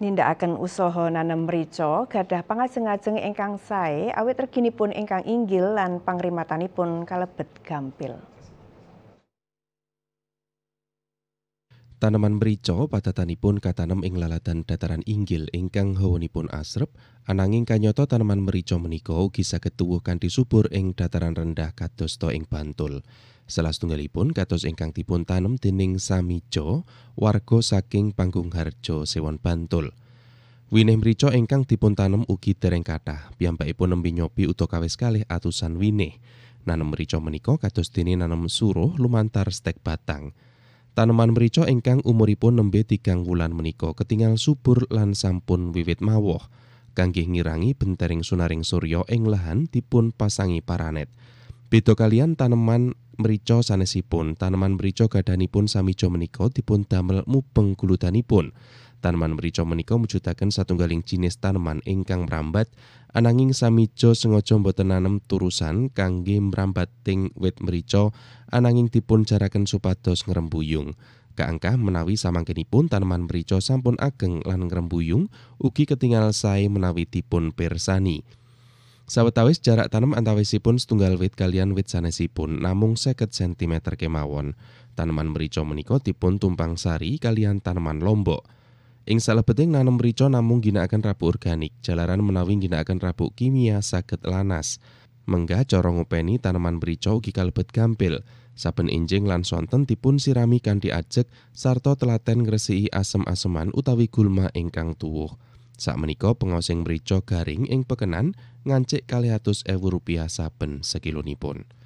Ninda akan usaha nanem mrica gadah pangajeng-ajeng ingkang sae awit reginipun ingkang inggil lan pangrimatanipun kalebet gampil Tanaman pada tanipun katanem ing lalatan dataran inggil ingkang hawanipun asrep, ananging kanyoto tanaman merico menika ugi saged tuwuh kanthi subur ing dataran rendah to ing Bantul. Salah setunggalipun kados ingkang dipun tanem dening Samijo, warga saking panggung harjo Sewon Bantul. Winih merico ingkang dipun tanem ugi dereng kathah, piyambakipun nembe nyobi kawis kalih atusan winih. Nanem merico menika kados dene nanem suruh lumantar stek batang. Tanaman merica ingkang umuripun nembe tigang wulan menika ketingal subur lan sampun wiwit mawoh kangge ngirangi bentering sunaring surya ing lahan dipun pasangi paranet. Beda kalian tanaman merica sanesipun, tanaman merica gadanipun sami menika dipun damel mubeng pun. Tanaman merica menika mujudaken satunggaling jinis tanaman ingkang merambat, ananging samijo sengaja boten nanem turusan kangge ting wit merica ananging dipun jaraken supados ngrembuyung. Kaangkah menawi samangkenipun tanaman merica sampun ageng lan ngrembuyung ugi ketingal sae menawi dipun persani. Sawetawis jarak tanam antawisipun setunggal wit kalian wit sanesipun namung seket sentimeter kemawon. Tanaman merica menika dipun tumpang sari kalian tanaman lombok. Ing salebeteng nanem mrica namung ginakaken rapuh organik, jalaran menawi ginakaken rapuh kimia saged lanas. Menggah corong ngopeni tanaman mrica ugi kalebet gampil. Saben injeng lan sonten dipun sirami kanthi ajek sarta telaten ngresiki asem-aseman utawi gulma ingkang tuwuh. Sakmenika pengosing mrica garing ing pekenan ngancik kali atus ewu rupiah saben sekilonipun.